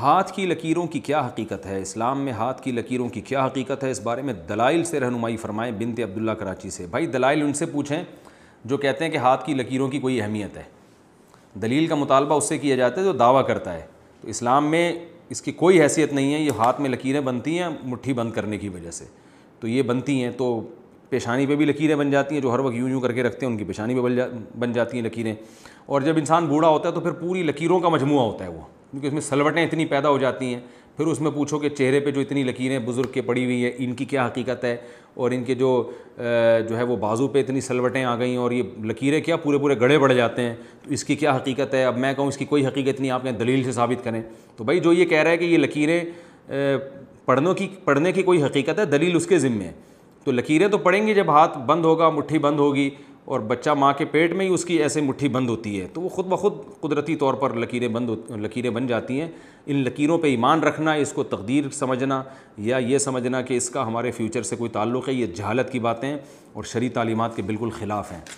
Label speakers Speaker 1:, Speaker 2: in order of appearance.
Speaker 1: हाथ की लकीरों की क्या हकीकत है इस्लाम में हाथ की लकीरों की क्या हकीकत है इस बारे में दलाइल से रहनुमाई फ़रमाएँ बिनते अब्दुल्ला कराची से भाई दलाइल उनसे पूछें जो कहते हैं कि हाथ की लकीरों की कोई अहमियत है दलील का मुतालबा उससे किया जाता है जो दावा करता है तो इस्लाम में इसकी कोई हैसियत नहीं है ये हाथ में लकीरें बनती हैं मुट्ठी बंद करने की वजह से तो ये बनती हैं तो पेशानी पे भी लकीरें बन जाती हैं जो हर वक्त यूं यूं करके रखते हैं उनकी पेशानी पे बन, जा, बन जाती हैं लकीरें और जब इंसान बूढ़ा होता है तो फिर पूरी लकीरों का मजमू होता है वो क्योंकि उसमें सलवटें इतनी पैदा हो जाती हैं फिर उसमें पूछो कि चेहरे पे जो इतनी लकीरें बुज़ुर्ग के पड़ी हुई हैं इनकी क्या हकीकत है और इनके जो जो है वो बाजू पे इतनी सलवटें आ गई और ये लकीरें क्या पूरे पूरे गड़े बढ़ जाते हैं तो इसकी क्या हकीकत है अब मैं कहूँ इसकी कोई हकीकत नहीं आप यहाँ दलील से साबित करें तो भाई जो ये कह रहा है कि ये लकीरें पढ़ने की पढ़ने की कोई हकीकत है दलील उसके ज़िम्मे है तो लकीरें तो पड़ेंगी जब हाथ बंद होगा मुट्ठी बंद होगी और बच्चा माँ के पेट में ही उसकी ऐसे मुट्ठी बंद होती है तो वो ख़ुद ब खुद कुदरती तौर पर लकीरें बंद लकीरें बन जाती हैं इन लकीरों पे ईमान रखना इसको तकदीर समझना या ये समझना कि इसका हमारे फ्यूचर से कोई ताल्लुक़ है ये जहालत की बातें और शरी तलीमत के बिल्कुल ख़िलाफ़ हैं